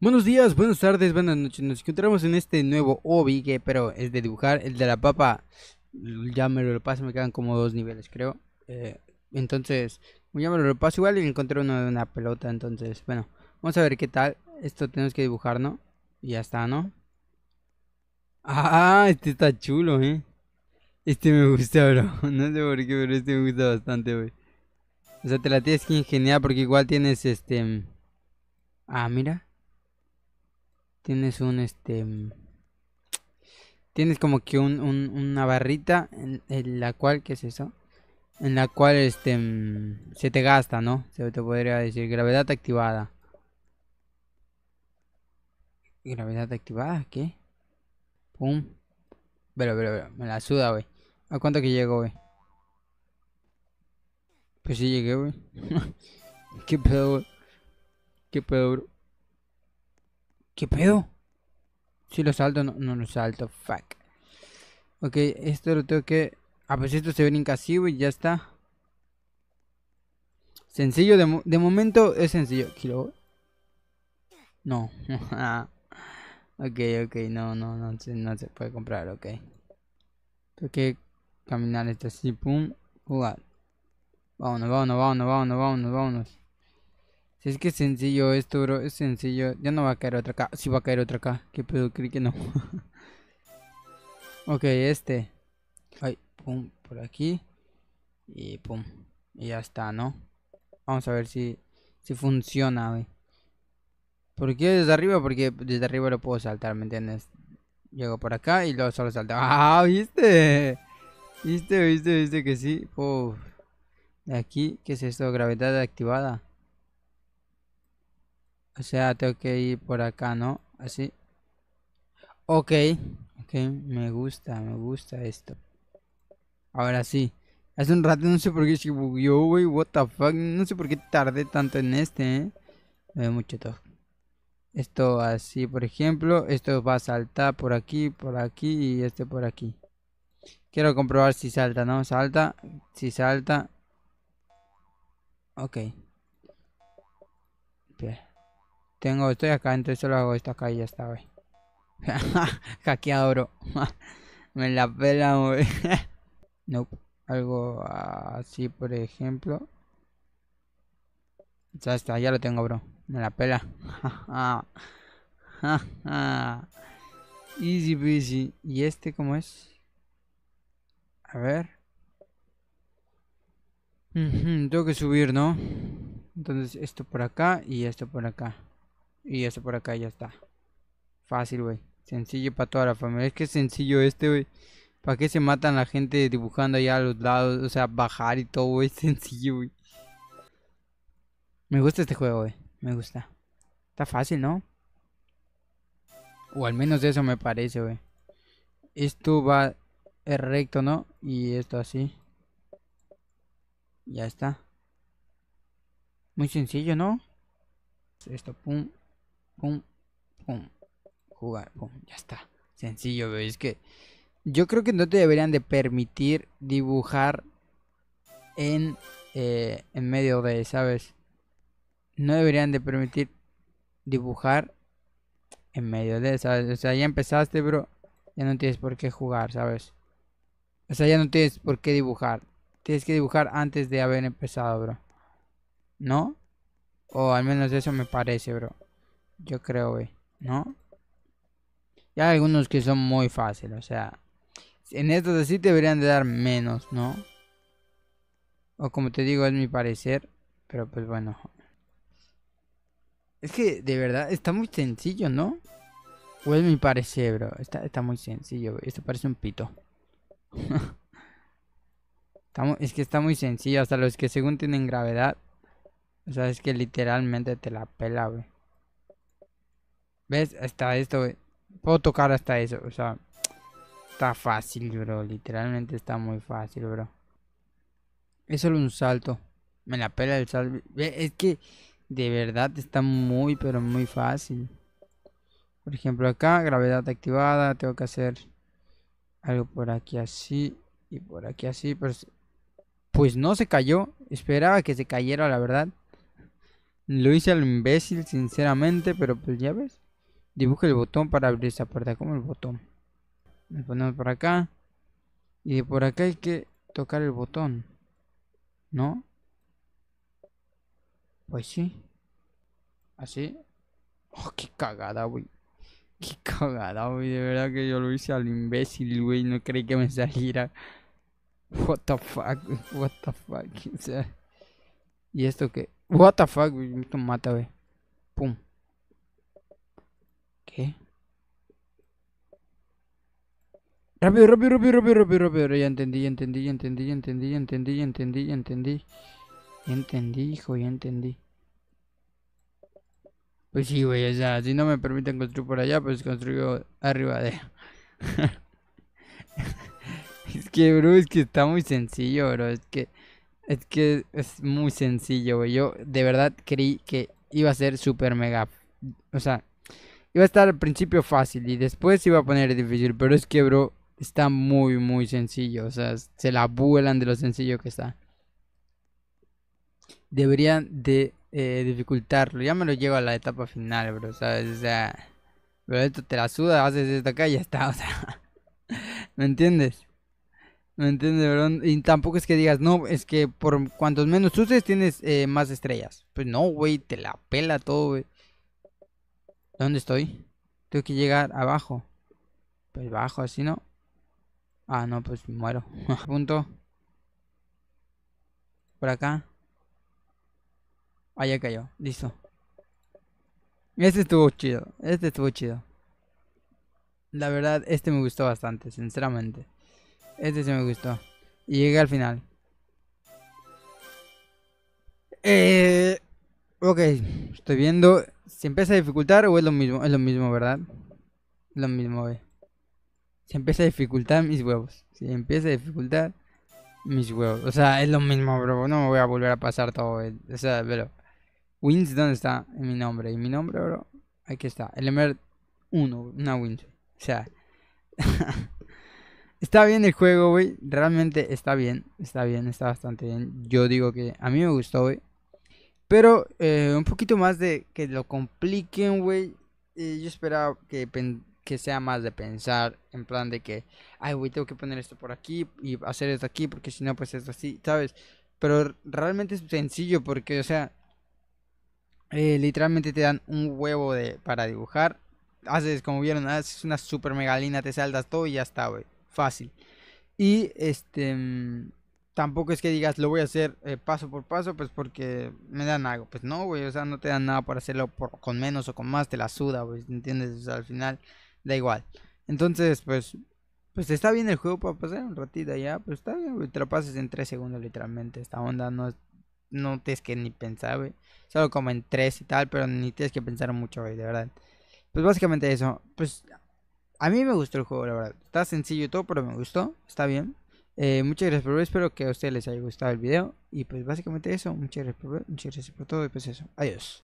Buenos días, buenas tardes, buenas noches. Nos encontramos en este nuevo hobby que pero es de dibujar, el de la papa. Ya me lo paso, me quedan como dos niveles, creo. Eh, entonces, ya me lo paso igual y encontré uno de una pelota. Entonces, bueno, vamos a ver qué tal. Esto tenemos que dibujar, ¿no? Y ya está, ¿no? Ah, este está chulo, ¿eh? Este me gusta, bro. No sé por qué, pero este me gusta bastante, güey. O sea, te la tienes que ingeniar porque igual tienes este... Mm, ah, mira tienes un este mm, tienes como que un, una barrita en, la cual qué es eso en la cual este mm, se te gasta no se te podría decir gravedad activada gravedad activada qué pum pero pero, pero me la suda güey a cuánto que llegó güey pues sí llegué güey qué pedo qué pedo ¿Qué pedo? Si lo salto, no, no lo salto. Fuck. Ok, esto lo tengo que... A ah, pues esto se brinca incasivo y ya está. Sencillo, de, de momento es sencillo. ¿Quiero? No. ok, ok, no, no, no, no se, no se puede comprar, ok. Tengo que caminar esto así, pum, jugar. Vámonos, vámonos, vámonos, vámonos, vámonos, vámonos. Si es que sencillo, esto, bro, es sencillo. Ya no va a caer otra acá. si va a caer otra acá. Que pedo, creí que no. ok, este. Ay, pum, por aquí. Y pum. Y ya está, ¿no? Vamos a ver si, funciona, güey. ¿Por qué desde arriba? Porque desde arriba lo puedo saltar, ¿me entiendes? Llego por acá y lo solo salto. ¡Ah, viste! ¿Viste, viste, viste que sí? De aquí, ¿qué es esto? Gravedad activada. O sea, tengo que ir por acá, ¿no? Así. Ok. Ok, me gusta, me gusta esto. Ahora sí. Hace un rato no sé por qué se bugueó, What the fuck. No sé por qué tardé tanto en este, ¿eh? Me mucho todo. Esto así, por ejemplo. Esto va a saltar por aquí, por aquí y este por aquí. Quiero comprobar si salta, ¿no? Salta. Si salta. Ok. Tengo, estoy acá, entonces solo hago esto acá y ya está, güey. Hackeado, bro. Me la pela, güey. nope. Algo así, por ejemplo. Ya está, ya lo tengo, bro. Me la pela. Easy peasy. ¿Y este cómo es? A ver. tengo que subir, ¿no? Entonces esto por acá y esto por acá. Y eso este por acá ya está. Fácil, güey. Sencillo para toda la familia. Es que sencillo este, güey. ¿Para qué se matan la gente dibujando allá a los lados? O sea, bajar y todo, güey. sencillo, güey. Me gusta este juego, güey. Me gusta. Está fácil, ¿no? O al menos eso me parece, güey. Esto va recto, ¿no? Y esto así. Ya está. Muy sencillo, ¿no? Esto, pum, pum, pum, jugar, pum, ya está. Sencillo, veis Es que yo creo que no te deberían de permitir dibujar en, eh, en medio de, ¿sabes? No deberían de permitir dibujar en medio de, ¿sabes? O sea, ya empezaste, bro. Ya no tienes por qué jugar, ¿sabes? O sea, ya no tienes por qué dibujar. Tienes que dibujar antes de haber empezado, bro. ¿No? O al menos eso me parece, bro. Yo creo, güey. ¿No? Y hay algunos que son muy fáciles, o sea. En estos así deberían de dar menos, ¿no? O como te digo, es mi parecer. Pero pues bueno. Es que de verdad está muy sencillo, ¿no? O es mi parecer, bro. Está, muy sencillo, güey. Esto parece un pito. es que está muy sencillo. Hasta los que según tienen gravedad. O sea, es que literalmente te la pela, güey. ¿Ves? Hasta esto, Puedo tocar hasta eso, o sea. Está fácil, bro. Literalmente está muy fácil, bro. Es solo un salto. Me la pela el salto. Es que de verdad está muy, pero muy fácil. Por ejemplo, acá, gravedad activada. Tengo que hacer algo por aquí así y por aquí así. Pero pues no se cayó. Esperaba que se cayera, la verdad. Lo hice al imbécil, sinceramente, pero pues ya ves. Dibuja el botón para abrir esa puerta. Como el botón. Me ponemos por acá. Y de por acá hay que tocar el botón. ¿No? Pues sí. Así. Oh, qué cagada, güey. Qué cagada, güey. De verdad que yo lo hice al imbécil, güey. No creí que me saliera. What the fuck, What the fuck. ¿Y esto qué? What the fuck, güey. Me mata, güey. Pum. Rápido, rápido, rápido, rápido, rápido, rápido. Ya entendí, ya entendí, ya entendí, ya entendí, ya entendí, ya entendí, ya entendí. entendí, hijo, ya entendí. Pues sí, güey, o sea, si no me permiten construir por allá, pues construyo arriba de... es que, bro, es que está muy sencillo, bro. Es que... Es que es muy sencillo, güey. Yo de verdad creí que iba a ser super mega. O sea, iba a estar al principio fácil y después iba a poner difícil, pero es que, bro, está muy, muy sencillo. O sea, se la vuelan de lo sencillo que está. Deberían de eh, dificultarlo. Ya me lo llevo a la etapa final, bro, sea, O sea, pero esto te la suda, haces esto acá y ya está, o sea. ¿Me entiendes? ¿Me entiendes, bro? Y tampoco es que digas, no, es que por cuantos menos uses tienes eh, más estrellas. Pues no, güey, te la pela todo, güey. ¿Dónde estoy? Tengo que llegar abajo. Pues bajo, así no. Ah, no, pues muero. Punto. Por acá. Ahí ya cayó. Listo. Este estuvo chido. Este estuvo chido. La verdad, este me gustó bastante, sinceramente. Este se me gustó. Y llegué al final. Eh, ok, estoy viendo si empieza a dificultar o es lo mismo? Es lo mismo, ¿verdad? Lo mismo, ve Se empieza a dificultar mis huevos. Si empieza a dificultar mis huevos. O sea, es lo mismo, bro. No me voy a volver a pasar todo, O sea, pero... Wins, ¿dónde está? En mi nombre. ¿Y mi nombre, bro? Aquí está. Emer 1, una wins. O sea... está bien el juego, güey. Realmente está bien. Está bien, está bastante bien. Yo digo que a mí me gustó, güey. Pero eh, un poquito más de que lo compliquen, güey. yo esperaba que, sea más de pensar en plan de que, ay, güey, tengo que poner esto por aquí y hacer esto aquí porque si no, pues es así, ¿sabes? Pero realmente es sencillo porque, o sea, eh, literalmente te dan un huevo de, para dibujar. Haces, como vieron, haces una super megalina, te saldas todo y ya está, güey. Fácil. Y este... Mm, tampoco es que digas lo voy a hacer eh, paso por paso, pues porque me dan algo. Pues no, güey, o sea, no te dan nada para hacerlo con menos o con más, te la suda, güey, ¿entiendes? O sea, al final da igual. Entonces, pues, pues está bien el juego para pasar un ratito ya, pues está bien, güey, te lo pases en 3 segundos literalmente. Esta onda no, no tienes que ni pensar, güey. Solo como en 3 y tal, pero ni tienes que pensar mucho, güey, de verdad. Pues básicamente eso, pues a mí me gustó el juego, la verdad. Está sencillo y todo, pero me gustó, está bien. Eh, muchas gracias por ver, espero que a ustedes les haya gustado el video. Y pues básicamente eso, muchas gracias por ver, muchas gracias por todo y pues eso, adiós.